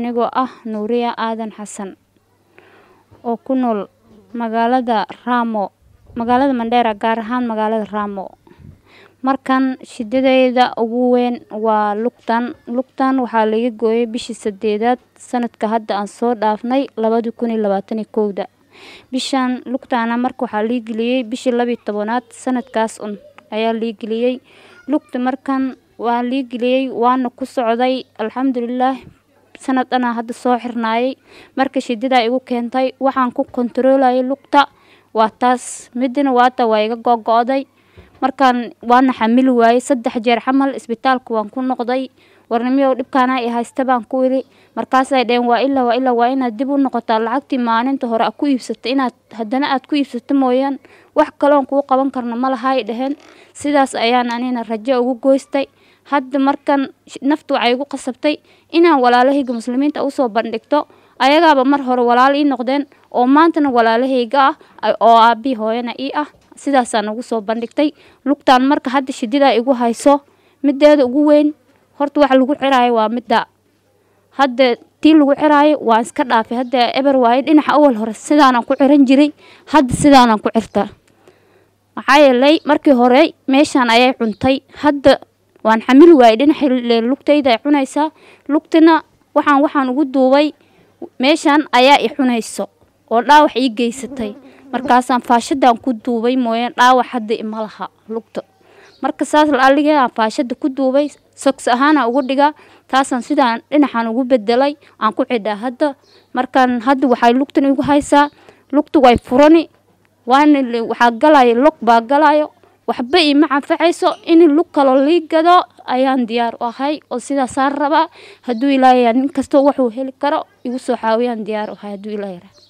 anigoo ah Nuuriya Aadan Xasan oo ku nool magaalada ramo magaalada Mandheera gaar ahaan magaalada ramo markan shidadeeda ugu weyn waa lugtan lugtan waxaa laga gooyay bishii sadeedaad sanadka hadda aan soo dhaafnay labadi kun iyo labaatan iyo kowda bishan lugtaana marka waxaa lii geliyey bishii labi tobanaad sanadkaas un ayaa lii geliyey lugta markan waa lii geliyey waana ku socday alxamdulilaah sanadana hadda soo xirnaayay marka shidida igu keentay waxaan ku kontaroolayay lugta waa taas midina waata waa iga googo-day markaan waana xamili waayey saddex jeer xamal isbitaalka waan ku noqday warnimiyow dhibkaana i haysta baan ku ili markaasay dheen waa ilaa waa ilaa waa inaad dib u noqotaa lacagtii maalinta hore a ku iibsata inaad haddana aad ku iibsato mooyaan wax kaloon kuu qaban karno ma lahay dhaheen sidaas ayaan anina rajo ugu goystay hadda markan naftu waxay igu qasabtay inaan walaalahayga muslimiinta usoo bandhigto ayagaaba mar hore walaal ii noqdeen oo maantana walaalahayga ah oo aabbii hooyana ii ah sidaasaan ugu soo bandhigtay lugtaan marka hadda shididaa igu hayso mideeda ugu weyn horta waxa lagu xiraayo waa midda hadda tii lagu xiraayo waan iska dhaafay hadda eber waaye dhinaca awal hore sidaanaan ku xiran jiray hadda sidaanaan ku xirta maxaa yeelay markii hore meeshaan ayay cuntay hadda waan xamil waay dhinaxay lugtayda cunaysaa lugtina waxaan waxaan ugu duubay meeshaan ayaa i cunayso oo dhaawax ii geysatay markaasaan faashadan ku duubay mooyeen dhaawax hadda ima laha lugta marka saas aligaan faashada ku duubay sogs ahaana ugu dhiga taasaan sidaan dhinaxaan ugu bedelay aan ku cidhaa hadda markaan hadda waxay lugtan igu haysaa lugta way furani waana waxaa galaya log baa galayo waxba iima canfacayso in lug kalo lii gado ayaan diyaar u ahay oo sidaasaan rabaa haduu ilaahaya nin kastoo waxuu heli karo igu soo caawiyaan diyaar u ahay haduu ilaahayra